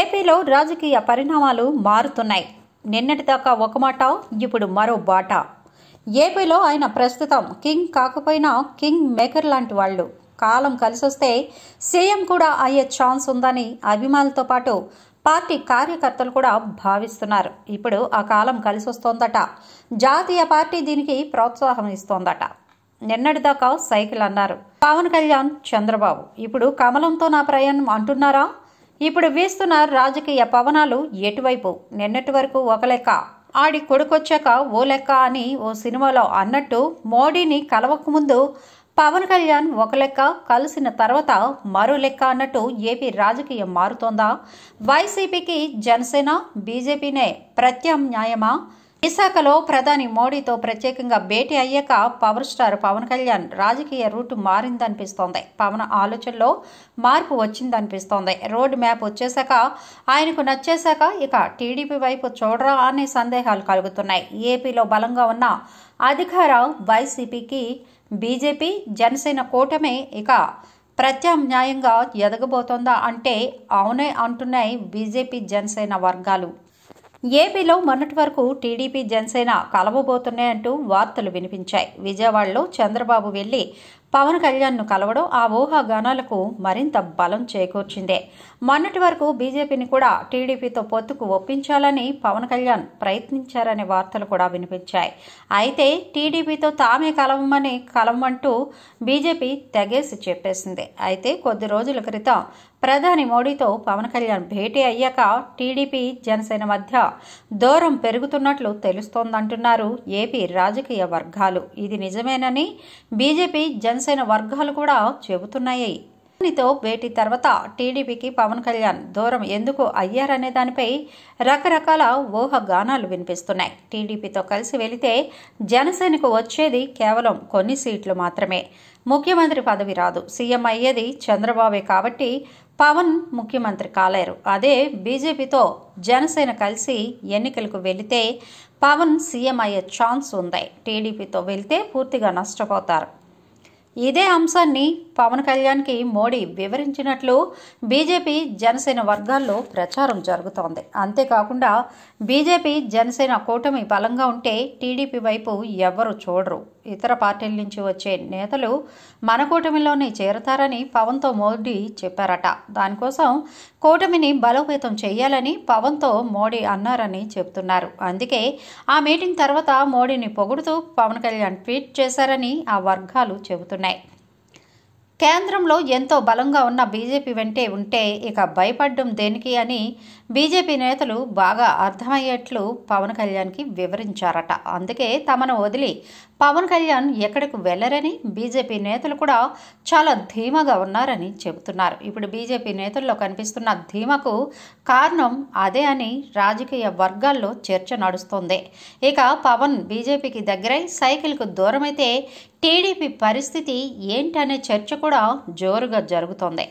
ఏపీలో రాజకీయ పరిణామాలు మారుతున్నాయి నిన్నటిదాకా ఒక మాట ఇప్పుడు మరో బాట ఏపీలో ఆయన ప్రస్తుతం కింగ్ కాకపోయినా కింగ్ మేకర్ లాంటి వాళ్ళు కాలం కలిసొస్తే సీఎం కూడా అయ్యే ఛాన్స్ ఉందని అభిమానులతో పాటు పార్టీ కార్యకర్తలు కూడా భావిస్తున్నారు ఇప్పుడు ఆ కాలం కలిసొస్తోందట జాతీయ పార్టీ దీనికి ప్రోత్సాహం ఇస్తోందట నిన్నటిదాకా సైకిల్ అన్నారు పవన్ కళ్యాణ్ చంద్రబాబు ఇప్పుడు కమలంతో నా ప్రయాణం అంటున్నారా ఇప్పుడు వీస్తున్న రాజకీయ పవనాలు ఎటువైపు నిన్నటి వరకు ఒక లెక్క ఆడి కొడుకొచ్చాక ఓ లెక్క అని ఓ సినిమాలో అన్నట్టు మోడీని కలవకముందు పవన్ కళ్యాణ్ ఒక లెక్క కలిసిన తర్వాత మరో లెక్క అన్నట్టు ఏపీ రాజకీయం మారుతోందా వైసీపీకి జనసేన బీజేపీనే ప్రత్యామ్నాయమా విశాఖలో ప్రధాని మోడీతో ప్రత్యేకంగా భేటీ అయ్యాక పవర్ స్టార్ పవన్ కళ్యాణ్ రాజకీయ రూట్ మారిందనిపిస్తోంది పవన్ ఆలోచనలో మార్పు వచ్చిందనిపిస్తోంది రోడ్ మ్యాప్ వచ్చేశాక ఆయనకు నచ్చేశాక ఇక టీడీపీ వైపు చూడరా అనే సందేహాలు కలుగుతున్నాయి ఏపీలో బలంగా ఉన్న అధికార వైసీపీకి బీజేపీ జనసేన కూటమి ఇక ప్రత్యామ్నాయంగా ఎదగబోతోందా అంటే అవునే అంటున్నాయి బీజేపీ జనసేన వర్గాలు ఏపీలో మొన్నటి వరకు టీడీపీ జనసేన కలవబోతున్నాయంటూ వార్తలు వినిపించాయి విజయవాడలో చంద్రబాబు వెళ్లి పవన్ కళ్యాణ్ను కలవడం ఆ ఊహాగానాలకు మరింత బలం చేకూర్చిందే మొన్నటి వరకు బీజేపీని కూడా టీడీపీతో పొత్తుకు ఒప్పించాలని పవన్ కళ్యాణ్ ప్రయత్నించారనే వార్తలు కూడా వినిపించాయి అయితే టీడీపీతో తామే కలవమని కలవమంటూ బీజేపీ తెగేసి చెప్పేసింది అయితే కొద్ది రోజుల క్రితం ప్రధాని మోడీతో పవన్ కళ్యాణ్ భేటీ అయ్యాక టీడీపీ జనసేన మధ్య దూరం పెరుగుతున్నట్లు తెలుస్తోందంటున్నారు ఏపీ రాజకీయ వర్గాలు ఇది నిజమేనని బీజేపీ జన జనసేన వర్గాలు కూడా చెబుతున్నాయి దానితో భేటీ తర్వాత టీడీపీకి పవన్ కళ్యాణ్ దూరం ఎందుకు అయ్యారనే దానిపై రకరకాల ఊహగానాలు వినిపిస్తున్నాయి టీడీపీతో కలిసి వెళితే జనసేనకు వచ్చేది కేవలం కొన్ని సీట్లు మాత్రమే ముఖ్యమంత్రి పదవి రాదు సీఎం అయ్యేది చంద్రబాబే కాబట్టి పవన్ ముఖ్యమంత్రి కాలేరు అదే బీజేపీతో జనసేన కలిసి ఎన్నికలకు వెళితే పవన్ సీఎం అయ్యే ఛాన్స్ ఉంది టీడీపీతో వెళితే పూర్తిగా నష్టపోతారు ఇదే అంశాన్ని పవన్ కళ్యాణ్కి మోడీ వివరించినట్లు బీజేపీ జనసేన వర్గాల్లో ప్రచారం జరుగుతోంది అంతేకాకుండా బీజేపీ జనసేన కూటమి బలంగా ఉంటే టీడీపీ వైపు ఎవరు చూడరు ఇతర పార్టీల నుంచి వచ్చే నేతలు మన కూటమిలోనే చేరతారని పవన్తో మోడీ చెప్పారట దానికోసం కూటమిని బలోపేతం చేయాలని పవన్తో మోడీ అన్నారని చెబుతున్నారు అందుకే ఆ మీటింగ్ తర్వాత మోడీని పొగుడుతూ పవన్ కళ్యాణ్ ట్వీట్ చేశారని ఆ వర్గాలు చెబుతున్నాయి కేంద్రంలో ఎంతో బలంగా ఉన్న బీజేపీ వెంటే ఉంటే ఇక భయపడడం దేనికి అని బీజేపీ నేతలు బాగా అర్థమయ్యేట్లు పవన్ కళ్యాణ్కి వివరించారట అందుకే తమను వదిలి పవన్ కళ్యాణ్ ఎక్కడికి వెళ్ళరని బీజేపీ నేతలు కూడా చాలా ధీమాగా ఉన్నారని చెబుతున్నారు ఇప్పుడు బీజేపీ నేతల్లో కనిపిస్తున్న ధీమాకు కారణం అదే అని రాజకీయ వర్గాల్లో చర్చ నడుస్తోంది ఇక పవన్ బీజేపీకి దగ్గరై సైకిల్కు దూరమైతే టీడీపీ పరిస్థితి ఏంటనే చర్చ కూడా జోరుగా జరుగుతోంది